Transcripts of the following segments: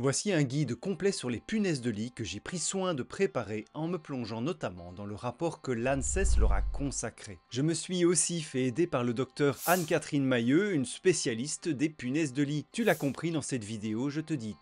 Voici un guide complet sur les punaises de lit que j'ai pris soin de préparer en me plongeant notamment dans le rapport que l'ANSES leur a consacré. Je me suis aussi fait aider par le docteur Anne-Catherine Mailleux, une spécialiste des punaises de lit. Tu l'as compris dans cette vidéo, je te dis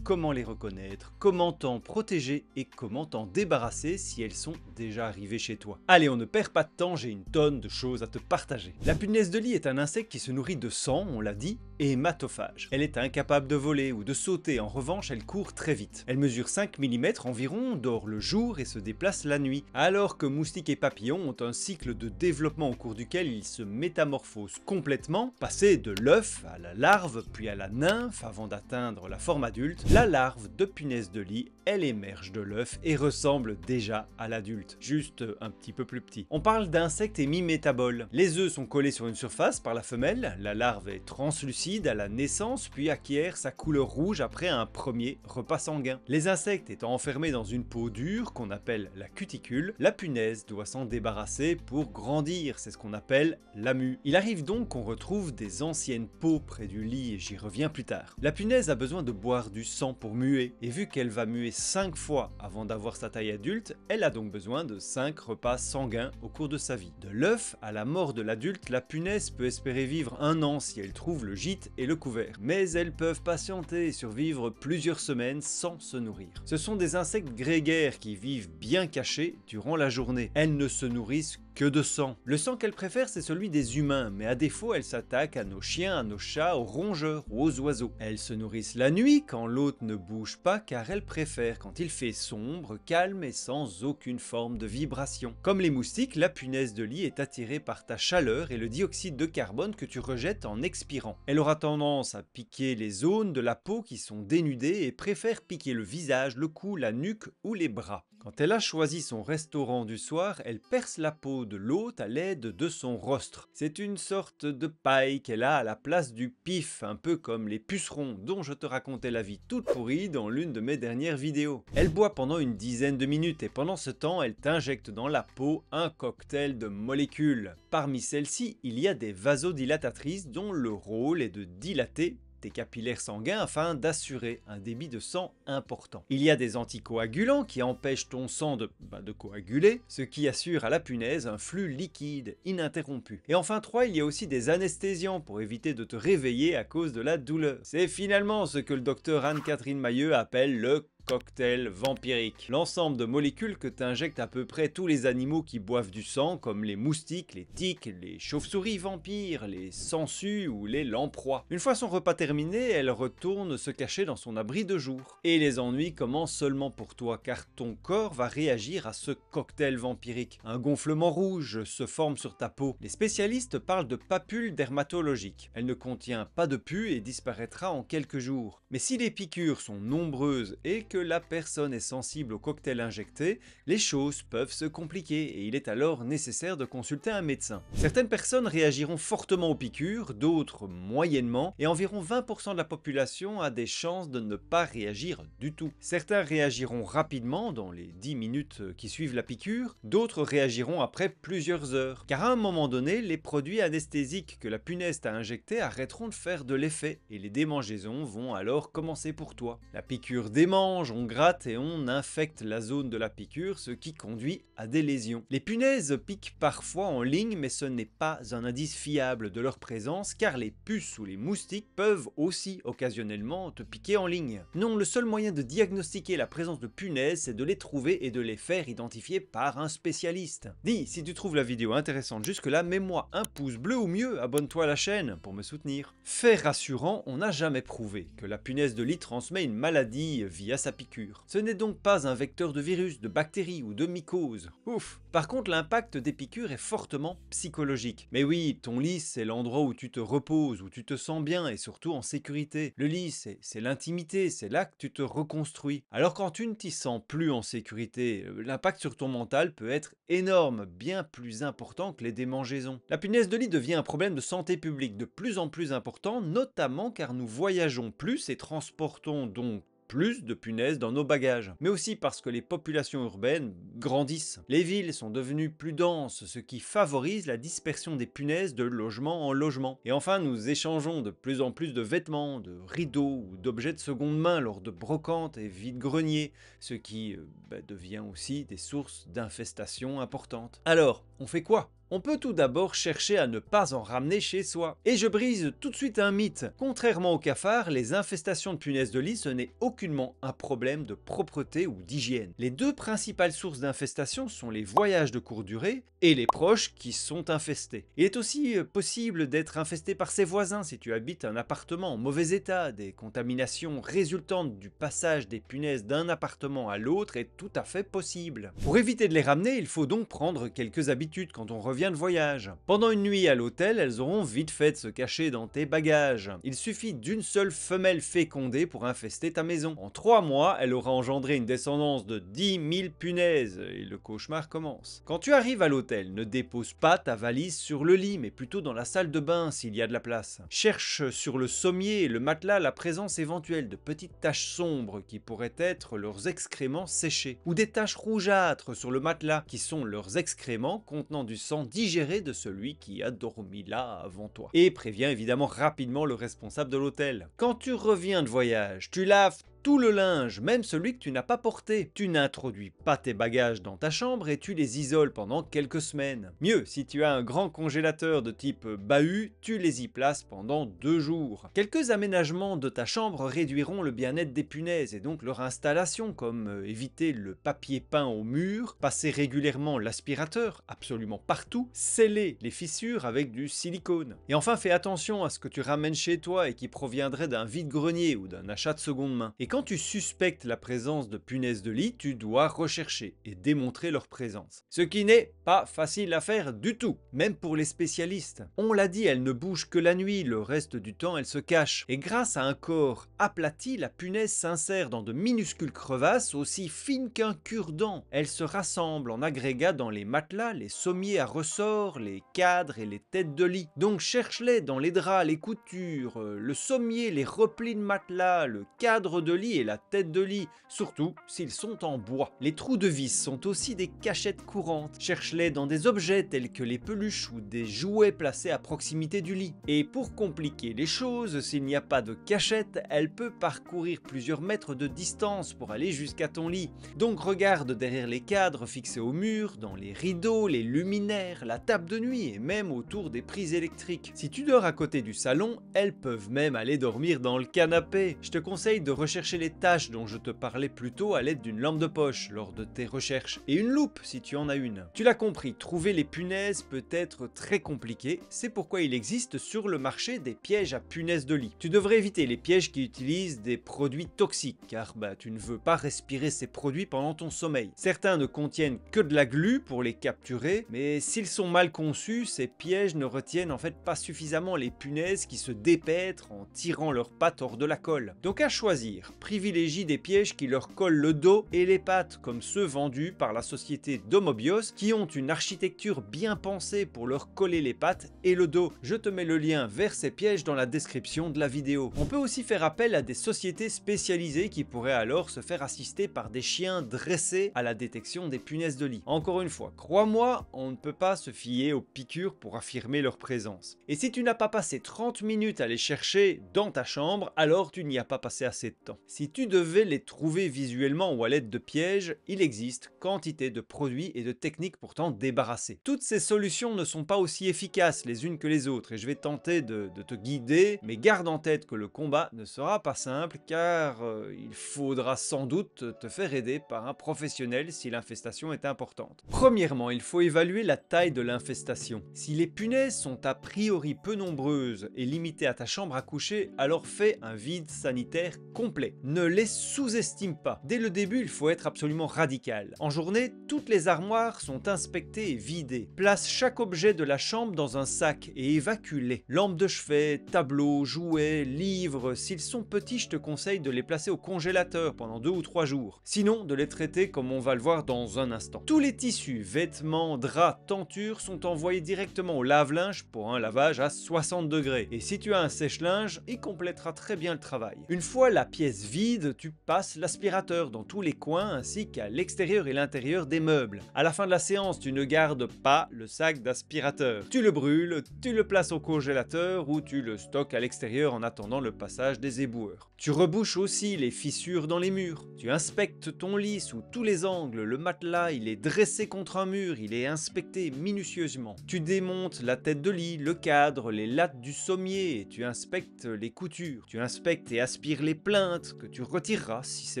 comment les reconnaître, comment t'en protéger et comment t'en débarrasser si elles sont déjà arrivées chez toi. Allez, on ne perd pas de temps, j'ai une tonne de choses à te partager. La punaise de lit est un insecte qui se nourrit de sang, on l'a dit, et hématophage. Elle est incapable de voler ou de sauter, en revanche elle court très vite. Elle mesure 5 mm environ, dort le jour et se déplace la nuit, alors que moustiques et papillons ont un cycle de développement au cours duquel ils se métamorphosent complètement, passer de l'œuf à la larve, puis à la nymphe avant d'atteindre la formation la larve de punaise de lit, elle émerge de l'œuf et ressemble déjà à l'adulte, juste un petit peu plus petit. On parle d'insectes hémimétaboles. Les œufs sont collés sur une surface par la femelle, la larve est translucide à la naissance puis acquiert sa couleur rouge après un premier repas sanguin. Les insectes étant enfermés dans une peau dure qu'on appelle la cuticule, la punaise doit s'en débarrasser pour grandir, c'est ce qu'on appelle la mue. Il arrive donc qu'on retrouve des anciennes peaux près du lit, et j'y reviens plus tard. La punaise a besoin de boire du sang pour muer, et vu qu'elle va muer 5 fois avant d'avoir sa taille adulte, elle a donc besoin de 5 repas sanguins au cours de sa vie. De l'œuf à la mort de l'adulte, la punaise peut espérer vivre un an si elle trouve le gîte et le couvert, mais elles peuvent patienter et survivre plusieurs semaines sans se nourrir. Ce sont des insectes grégaires qui vivent bien cachés durant la journée. Elles ne se nourrissent de sang. Le sang qu'elle préfère, c'est celui des humains, mais à défaut, elle s'attaque à nos chiens, à nos chats, aux rongeurs ou aux oiseaux. Elle se nourrissent la nuit quand l'hôte ne bouge pas, car elle préfère quand il fait sombre, calme et sans aucune forme de vibration. Comme les moustiques, la punaise de lit est attirée par ta chaleur et le dioxyde de carbone que tu rejettes en expirant. Elle aura tendance à piquer les zones de la peau qui sont dénudées et préfère piquer le visage, le cou, la nuque ou les bras. Quand elle a choisi son restaurant du soir, elle perce la peau de l'hôte à l'aide de son rostre. C'est une sorte de paille qu'elle a à la place du pif, un peu comme les pucerons dont je te racontais la vie toute pourrie dans l'une de mes dernières vidéos. Elle boit pendant une dizaine de minutes et pendant ce temps, elle t'injecte dans la peau un cocktail de molécules. Parmi celles-ci, il y a des vasodilatatrices dont le rôle est de dilater tes capillaires sanguins afin d'assurer un débit de sang important. Il y a des anticoagulants qui empêchent ton sang de, bah, de coaguler, ce qui assure à la punaise un flux liquide ininterrompu. Et enfin 3, il y a aussi des anesthésiants pour éviter de te réveiller à cause de la douleur. C'est finalement ce que le docteur Anne-Catherine Mailleux appelle le cocktail vampirique. L'ensemble de molécules que t'injectent à peu près tous les animaux qui boivent du sang, comme les moustiques, les tiques, les chauves-souris vampires, les sangsues ou les lamproies. Une fois son repas terminé, elle retourne se cacher dans son abri de jour. Et les ennuis commencent seulement pour toi, car ton corps va réagir à ce cocktail vampirique. Un gonflement rouge se forme sur ta peau. Les spécialistes parlent de papules dermatologiques. Elle ne contient pas de pus et disparaîtra en quelques jours. Mais si les piqûres sont nombreuses et que la personne est sensible au cocktail injecté, les choses peuvent se compliquer et il est alors nécessaire de consulter un médecin. Certaines personnes réagiront fortement aux piqûres, d'autres moyennement, et environ 20% de la population a des chances de ne pas réagir du tout. Certains réagiront rapidement dans les 10 minutes qui suivent la piqûre, d'autres réagiront après plusieurs heures, car à un moment donné, les produits anesthésiques que la puneste a injectés arrêteront de faire de l'effet et les démangeaisons vont alors commencer pour toi. La piqûre démange, on gratte et on infecte la zone de la piqûre, ce qui conduit à des lésions. Les punaises piquent parfois en ligne, mais ce n'est pas un indice fiable de leur présence, car les puces ou les moustiques peuvent aussi occasionnellement te piquer en ligne. Non, le seul moyen de diagnostiquer la présence de punaises, c'est de les trouver et de les faire identifier par un spécialiste. Dis, si tu trouves la vidéo intéressante jusque-là, mets-moi un pouce bleu ou mieux, abonne-toi à la chaîne pour me soutenir. Fait rassurant, on n'a jamais prouvé que la punaise de lit transmet une maladie via sa piqûre. Ce n'est donc pas un vecteur de virus, de bactéries ou de mycoses. Ouf Par contre, l'impact des piqûres est fortement psychologique. Mais oui, ton lit, c'est l'endroit où tu te reposes, où tu te sens bien et surtout en sécurité. Le lit, c'est l'intimité, c'est là que tu te reconstruis. Alors quand tu ne t'y sens plus en sécurité, euh, l'impact sur ton mental peut être énorme, bien plus important que les démangeaisons. La punaise de lit devient un problème de santé publique de plus en plus important, notamment car nous voyageons plus et transportons donc plus de punaises dans nos bagages, mais aussi parce que les populations urbaines grandissent. Les villes sont devenues plus denses, ce qui favorise la dispersion des punaises de logement en logement. Et enfin, nous échangeons de plus en plus de vêtements, de rideaux ou d'objets de seconde main lors de brocantes et vides-greniers, ce qui euh, bah, devient aussi des sources d'infestations importantes. Alors, on fait quoi on peut tout d'abord chercher à ne pas en ramener chez soi. Et je brise tout de suite un mythe. Contrairement aux cafards, les infestations de punaises de lit, ce n'est aucunement un problème de propreté ou d'hygiène. Les deux principales sources d'infestation sont les voyages de courte durée et les proches qui sont infestés. Il est aussi euh, possible d'être infesté par ses voisins si tu habites un appartement en mauvais état. Des contaminations résultantes du passage des punaises d'un appartement à l'autre est tout à fait possible. Pour éviter de les ramener, il faut donc prendre quelques habitudes quand on revient de voyage. Pendant une nuit à l'hôtel, elles auront vite fait de se cacher dans tes bagages. Il suffit d'une seule femelle fécondée pour infester ta maison. En trois mois, elle aura engendré une descendance de 10 000 punaises et le cauchemar commence. Quand tu arrives à l'hôtel, ne dépose pas ta valise sur le lit, mais plutôt dans la salle de bain s'il y a de la place. Cherche sur le sommier et le matelas la présence éventuelle de petites taches sombres qui pourraient être leurs excréments séchés, ou des taches rougeâtres sur le matelas qui sont leurs excréments contenant du sang digéré de celui qui a dormi là avant toi. Et prévient évidemment rapidement le responsable de l'hôtel. Quand tu reviens de voyage, tu laves tout le linge, même celui que tu n'as pas porté. Tu n'introduis pas tes bagages dans ta chambre et tu les isoles pendant quelques semaines. Mieux, si tu as un grand congélateur de type euh, bahut, tu les y places pendant deux jours. Quelques aménagements de ta chambre réduiront le bien-être des punaises et donc leur installation, comme euh, éviter le papier peint au mur, passer régulièrement l'aspirateur absolument partout, sceller les fissures avec du silicone. Et enfin, fais attention à ce que tu ramènes chez toi et qui proviendrait d'un vide-grenier ou d'un achat de seconde main quand tu suspectes la présence de punaises de lit, tu dois rechercher et démontrer leur présence. Ce qui n'est pas facile à faire du tout, même pour les spécialistes. On l'a dit, elles ne bougent que la nuit, le reste du temps elles se cachent. Et grâce à un corps aplati, la punaise s'insère dans de minuscules crevasses aussi fines qu'un cure-dent. Elles se rassemblent en agrégats dans les matelas, les sommiers à ressorts, les cadres et les têtes de lit. Donc cherche-les dans les draps, les coutures, euh, le sommier, les replis de matelas, le cadre de et la tête de lit, surtout s'ils sont en bois. Les trous de vis sont aussi des cachettes courantes. Cherche-les dans des objets tels que les peluches ou des jouets placés à proximité du lit. Et pour compliquer les choses, s'il n'y a pas de cachette, elle peut parcourir plusieurs mètres de distance pour aller jusqu'à ton lit. Donc regarde derrière les cadres fixés au mur, dans les rideaux, les luminaires, la table de nuit et même autour des prises électriques. Si tu dors à côté du salon, elles peuvent même aller dormir dans le canapé. Je te conseille de rechercher les tâches dont je te parlais plus tôt à l'aide d'une lampe de poche lors de tes recherches, et une loupe si tu en as une. Tu l'as compris, trouver les punaises peut être très compliqué, c'est pourquoi il existe sur le marché des pièges à punaises de lit. Tu devrais éviter les pièges qui utilisent des produits toxiques, car bah, tu ne veux pas respirer ces produits pendant ton sommeil. Certains ne contiennent que de la glu pour les capturer, mais s'ils sont mal conçus, ces pièges ne retiennent en fait pas suffisamment les punaises qui se dépêtrent en tirant leurs pattes hors de la colle. Donc à choisir, privilégie des pièges qui leur collent le dos et les pattes, comme ceux vendus par la société Domobios, qui ont une architecture bien pensée pour leur coller les pattes et le dos. Je te mets le lien vers ces pièges dans la description de la vidéo. On peut aussi faire appel à des sociétés spécialisées qui pourraient alors se faire assister par des chiens dressés à la détection des punaises de lit. Encore une fois, crois-moi, on ne peut pas se fier aux piqûres pour affirmer leur présence. Et si tu n'as pas passé 30 minutes à les chercher dans ta chambre, alors tu n'y as pas passé assez de temps. Si tu devais les trouver visuellement ou à l'aide de pièges, il existe quantité de produits et de techniques pour t'en débarrasser. Toutes ces solutions ne sont pas aussi efficaces les unes que les autres et je vais tenter de, te guider, mais garde en tête que le combat ne sera pas simple car euh, il faudra sans doute te faire aider par un professionnel si l'infestation est importante. Premièrement, il faut évaluer la taille de l'infestation. Si les punaises sont a priori peu nombreuses et limitées à ta chambre à coucher, alors fais un vide sanitaire complet ne les sous-estime pas. Dès le début, il faut être absolument radical. En journée, toutes les armoires sont inspectées et vidées. Place chaque objet de la chambre dans un sac et évacue-les. Lampes de chevet, tableaux, jouets, livres, s'ils sont petits, je te conseille de les placer au congélateur pendant deux ou trois jours. Sinon, de les traiter comme on va le voir dans un instant. Tous les tissus, vêtements, draps, tentures sont envoyés directement au lave-linge pour un lavage à 60 degrés. Et si tu as un sèche-linge, il complétera très bien le travail. Une fois la pièce vide, tu passes l'aspirateur dans tous les coins ainsi qu'à l'extérieur et l'intérieur des meubles. À la fin de la séance, tu ne gardes pas le sac d'aspirateur. Tu le brûles, tu le places au congélateur ou tu le stockes à l'extérieur en attendant le passage des éboueurs. Tu rebouches aussi les fissures dans les murs. Tu inspectes ton lit sous tous les angles, le matelas, il est dressé contre un mur, il est inspecté minutieusement. Tu démontes la tête de lit, le cadre, les lattes du sommier et tu inspectes les coutures. Tu inspectes et aspires les plaintes, que tu retireras si c'est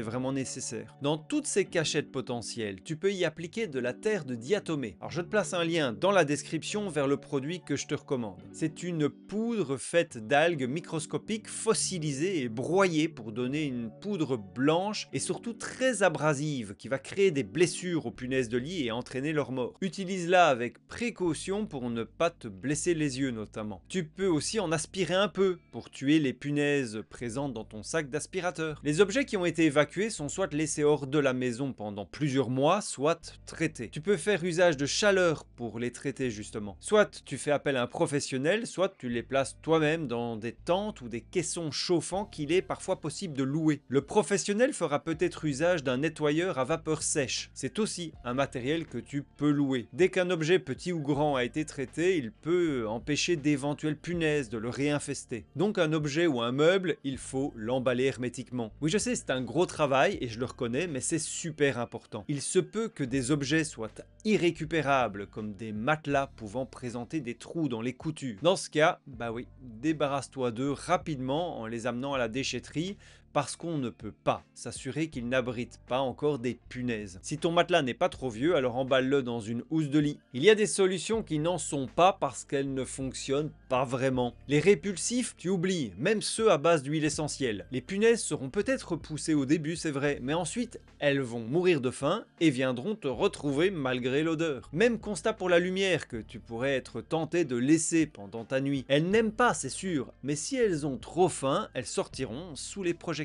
vraiment nécessaire. Dans toutes ces cachettes potentielles, tu peux y appliquer de la terre de diatomée. Alors je te place un lien dans la description vers le produit que je te recommande. C'est une poudre faite d'algues microscopiques fossilisées et broyées pour donner une poudre blanche et surtout très abrasive qui va créer des blessures aux punaises de lit et entraîner leur mort. Utilise-la avec précaution pour ne pas te blesser les yeux notamment. Tu peux aussi en aspirer un peu pour tuer les punaises présentes dans ton sac d'aspirateur. Les objets qui ont été évacués sont soit laissés hors de la maison pendant plusieurs mois, soit traités. Tu peux faire usage de chaleur pour les traiter justement. Soit tu fais appel à un professionnel, soit tu les places toi-même dans des tentes ou des caissons chauffants qu'il est parfois possible de louer. Le professionnel fera peut-être usage d'un nettoyeur à vapeur sèche. C'est aussi un matériel que tu peux louer. Dès qu'un objet petit ou grand a été traité, il peut empêcher d'éventuelles punaises de le réinfester. Donc un objet ou un meuble, il faut l'emballer hermétiquement oui je sais, c'est un gros travail et je le reconnais, mais c'est super important. Il se peut que des objets soient irrécupérables, comme des matelas pouvant présenter des trous dans les coutures. Dans ce cas, bah oui, débarrasse-toi d'eux rapidement en les amenant à la déchetterie, parce qu'on ne peut pas s'assurer qu'il n'abrite pas encore des punaises. Si ton matelas n'est pas trop vieux, alors emballe-le dans une housse de lit. Il y a des solutions qui n'en sont pas parce qu'elles ne fonctionnent pas vraiment. Les répulsifs, tu oublies, même ceux à base d'huile essentielle. Les punaises seront peut-être poussées au début, c'est vrai, mais ensuite, elles vont mourir de faim et viendront te retrouver malgré l'odeur. Même constat pour la lumière que tu pourrais être tenté de laisser pendant ta nuit. Elles n'aiment pas, c'est sûr, mais si elles ont trop faim, elles sortiront sous les projets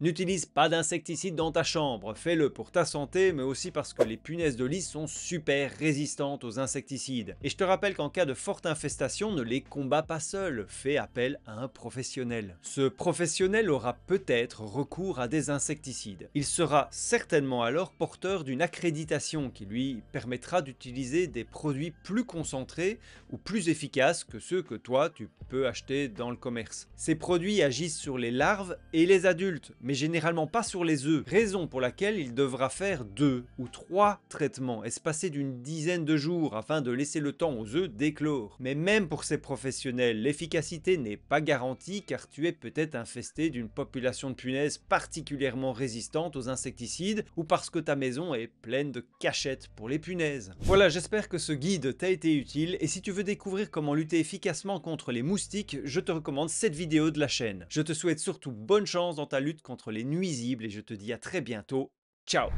N'utilise pas d'insecticide dans ta chambre, fais-le pour ta santé, mais aussi parce que les punaises de lit sont super résistantes aux insecticides. Et je te rappelle qu'en cas de forte infestation, ne les combats pas seul, fais appel à un professionnel. Ce professionnel aura peut-être recours à des insecticides. Il sera certainement alors porteur d'une accréditation qui lui permettra d'utiliser des produits plus concentrés ou plus efficaces que ceux que toi tu peux acheter dans le commerce. Ces produits agissent sur les larves et les adultes mais généralement pas sur les œufs, raison pour laquelle il devra faire deux ou trois traitements espacés d'une dizaine de jours afin de laisser le temps aux œufs d'éclore. Mais même pour ces professionnels, l'efficacité n'est pas garantie car tu es peut-être infesté d'une population de punaises particulièrement résistante aux insecticides ou parce que ta maison est pleine de cachettes pour les punaises. Voilà, j'espère que ce guide t'a été utile et si tu veux découvrir comment lutter efficacement contre les moustiques, je te recommande cette vidéo de la chaîne. Je te souhaite surtout bonne chance dans ta lutte contre les nuisibles et je te dis à très bientôt. Ciao